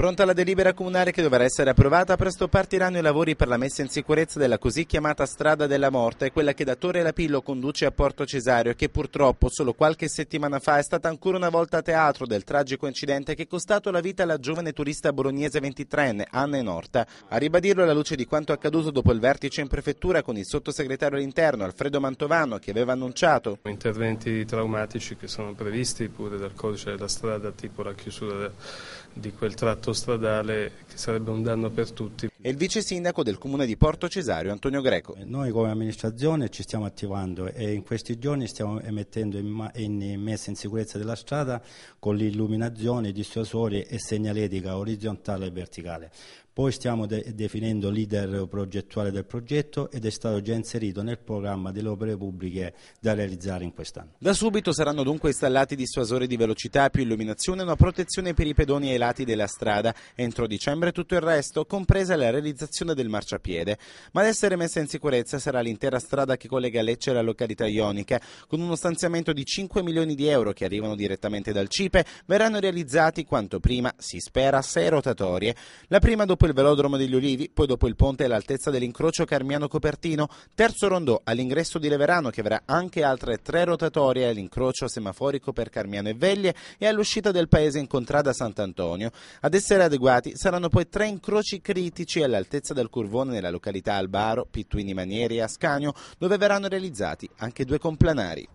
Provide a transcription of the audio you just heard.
Pronta la delibera comunale che dovrà essere approvata, presto partiranno i lavori per la messa in sicurezza della così chiamata strada della morte, quella che da Torre Lapillo conduce a Porto Cesario e che purtroppo solo qualche settimana fa è stata ancora una volta teatro del tragico incidente che è costato la vita alla giovane turista bolognese 23enne Anna Enorta. A ribadirlo alla luce di quanto accaduto dopo il vertice in prefettura con il sottosegretario all'interno Alfredo Mantovano che aveva annunciato interventi traumatici che sono previsti pure dal codice della strada tipo la chiusura di quel tratto stradale che sarebbe un danno per tutti. E il vice sindaco del comune di Porto Cesario, Antonio Greco. Eh, noi come amministrazione ci stiamo attivando e in questi giorni stiamo mettendo in, in messa in sicurezza della strada con l'illuminazione, dissuasori e segnaletica orizzontale e verticale. Poi stiamo de definendo l'iter progettuale del progetto ed è stato già inserito nel programma delle opere pubbliche da realizzare in quest'anno. Da subito saranno dunque installati dissuasori di velocità, più illuminazione e una protezione per i pedoni ai lati della strada strada, entro dicembre tutto il resto, compresa la realizzazione del marciapiede. Ma ad essere messa in sicurezza sarà l'intera strada che collega Lecce alla località ionica, con uno stanziamento di 5 milioni di euro che arrivano direttamente dal CIPE, verranno realizzati quanto prima, si spera, sei rotatorie. La prima dopo il velodromo degli Ulivi, poi dopo il ponte all'altezza dell'incrocio Carmiano-Copertino, terzo rondò all'ingresso di Leverano che avrà anche altre tre rotatorie all'incrocio semaforico per Carmiano e Veglie e all'uscita del paese in contrada Sant'Antonio. Ad essere essere adeguati saranno poi tre incroci critici all'altezza del curvone nella località Albaro, Pittuini Manieri e Ascanio, dove verranno realizzati anche due complanari.